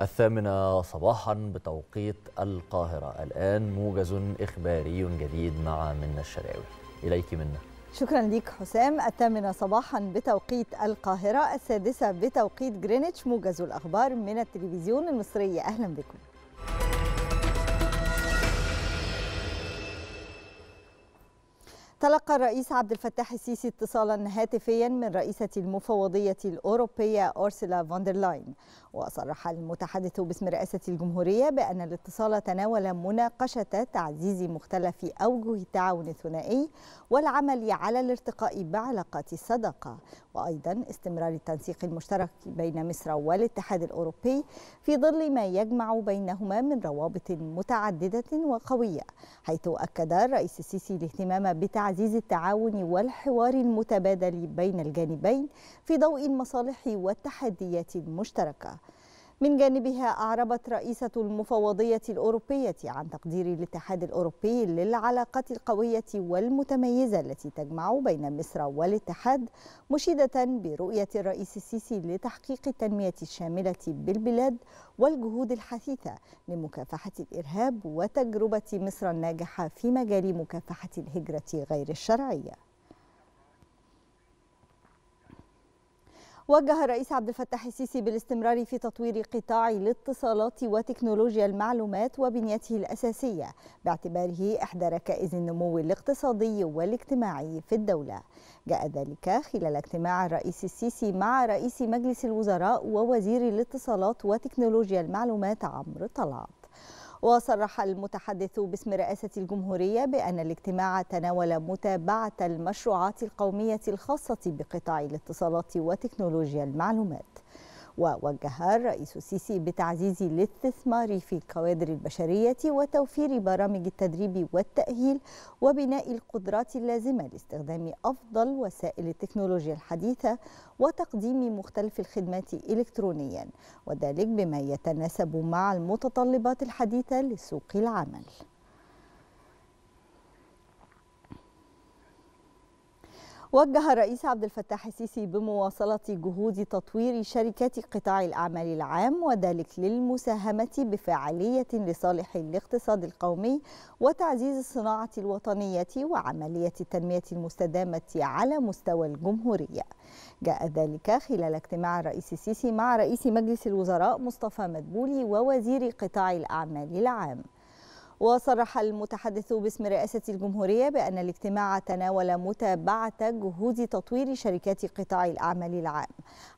الثامنة صباحا بتوقيت القاهرة الآن موجز إخباري جديد مع منا الشراوي إليك منا شكرا ليك حسام الثامنة صباحا بتوقيت القاهرة السادسة بتوقيت جرينتش موجز الأخبار من التلفزيون المصري أهلا بكم تلقى الرئيس عبد الفتاح السيسي اتصالا هاتفيا من رئيسة المفوضية الأوروبية أورسلا فوندرلاين وصرح المتحدث باسم رئاسة الجمهورية بأن الاتصال تناول مناقشة تعزيز مختلف أوجه التعاون الثنائي والعمل على الارتقاء بعلاقات الصداقة وأيضا استمرار التنسيق المشترك بين مصر والاتحاد الأوروبي في ظل ما يجمع بينهما من روابط متعددة وقوية حيث أكد الرئيس السيسي الاهتمام بتعزيز التعاون والحوار المتبادل بين الجانبين في ضوء المصالح والتحديات المشتركة من جانبها أعربت رئيسة المفوضية الأوروبية عن تقدير الاتحاد الأوروبي للعلاقات القوية والمتميزة التي تجمع بين مصر والاتحاد مشيدة برؤية الرئيس السيسي لتحقيق التنمية الشاملة بالبلاد والجهود الحثيثة لمكافحة الإرهاب وتجربة مصر الناجحة في مجال مكافحة الهجرة غير الشرعية وجه الرئيس عبد الفتاح السيسي بالاستمرار في تطوير قطاع الاتصالات وتكنولوجيا المعلومات وبنيته الأساسية باعتباره إحدى ركائز النمو الاقتصادي والاجتماعي في الدولة جاء ذلك خلال اجتماع الرئيس السيسي مع رئيس مجلس الوزراء ووزير الاتصالات وتكنولوجيا المعلومات عمرو طلعت وصرح المتحدث باسم رئاسة الجمهورية بأن الاجتماع تناول متابعة المشروعات القومية الخاصة بقطاع الاتصالات وتكنولوجيا المعلومات ووجه الرئيس السيسي بتعزيز الاستثمار في الكوادر البشرية وتوفير برامج التدريب والتأهيل وبناء القدرات اللازمة لاستخدام أفضل وسائل التكنولوجيا الحديثة وتقديم مختلف الخدمات إلكترونيا وذلك بما يتناسب مع المتطلبات الحديثة لسوق العمل وجه الرئيس عبد الفتاح السيسي بمواصلة جهود تطوير شركات قطاع الأعمال العام وذلك للمساهمة بفعالية لصالح الاقتصاد القومي وتعزيز الصناعة الوطنية وعملية التنمية المستدامة على مستوى الجمهورية جاء ذلك خلال اجتماع الرئيس السيسي مع رئيس مجلس الوزراء مصطفى مدبولي ووزير قطاع الأعمال العام وصرح المتحدث باسم رئاسة الجمهورية بأن الاجتماع تناول متابعة جهود تطوير شركات قطاع الأعمال العام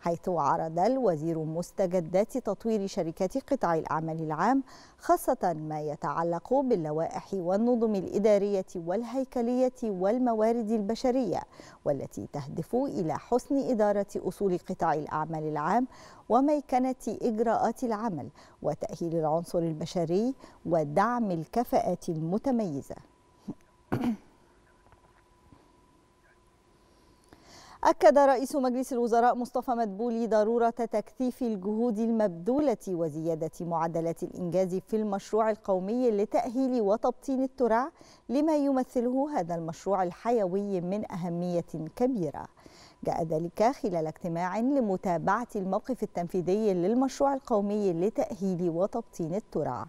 حيث عرض الوزير مستجدات تطوير شركات قطاع الأعمال العام خاصة ما يتعلق باللوائح والنظم الإدارية والهيكلية والموارد البشرية والتي تهدف إلى حسن إدارة أصول قطاع الأعمال العام وميكنة إجراءات العمل وتأهيل العنصر البشري ودعم الكفاءات المتميزة. أكد رئيس مجلس الوزراء مصطفى مدبولي ضرورة تكثيف الجهود المبذولة وزيادة معدلات الإنجاز في المشروع القومي لتأهيل وتبطين الترع لما يمثله هذا المشروع الحيوي من أهمية كبيرة جاء ذلك خلال اجتماع لمتابعة الموقف التنفيذي للمشروع القومي لتأهيل وتبطين الترع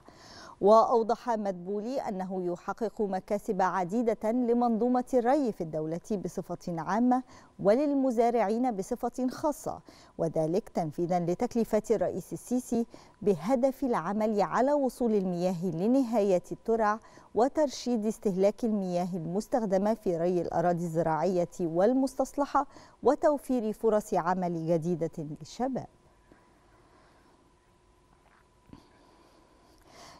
وأوضح مدبولي أنه يحقق مكاسب عديدة لمنظومة الري في الدولة بصفة عامة وللمزارعين بصفة خاصة وذلك تنفيذا لتكليفات الرئيس السيسي بهدف العمل على وصول المياه لنهاية الترع وترشيد استهلاك المياه المستخدمة في ري الأراضي الزراعية والمستصلحة وتوفير فرص عمل جديدة للشباب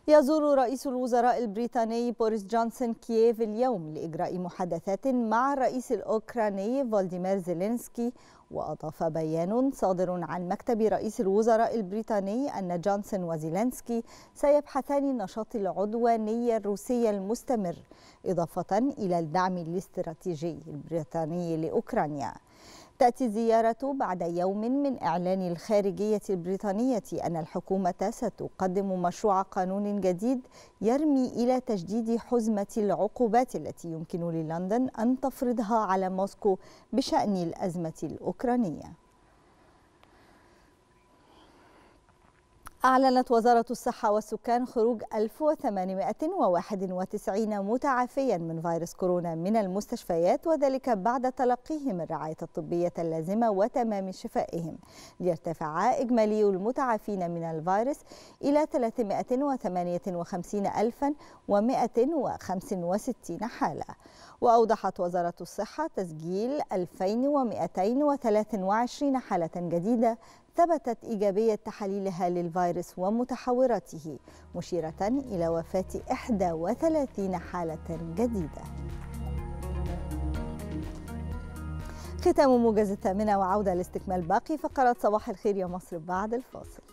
يزور رئيس الوزراء البريطاني بوريس جونسون كييف اليوم لإجراء محادثات مع الرئيس الأوكراني فولديمير زيلينسكي وأضاف بيان صادر عن مكتب رئيس الوزراء البريطاني أن جونسون وزيلينسكي سيبحثان النشاط العدواني الروسي المستمر إضافة إلى الدعم الاستراتيجي البريطاني لأوكرانيا تأتي الزيارة بعد يوم من إعلان الخارجية البريطانية أن الحكومة ستقدم مشروع قانون جديد يرمي إلى تجديد حزمة العقوبات التي يمكن للندن أن تفرضها على موسكو بشأن الأزمة الأوكرانية أعلنت وزارة الصحة والسكان خروج 1891 متعافيا من فيروس كورونا من المستشفيات وذلك بعد تلقيهم الرعاية الطبية اللازمة وتمام شفائهم ليرتفع إجمالي المتعافين من الفيروس إلى 358165 حالة وأوضحت وزارة الصحة تسجيل 2223 حالة جديدة ثبتت إيجابية تحاليلها للفيروس ومتحوراته مشيرة إلى وفاة 31 حالة جديدة ختام موجز الثامنة وعودة لاستكمال باقي فقرات صباح الخير يا مصر بعد الفاصل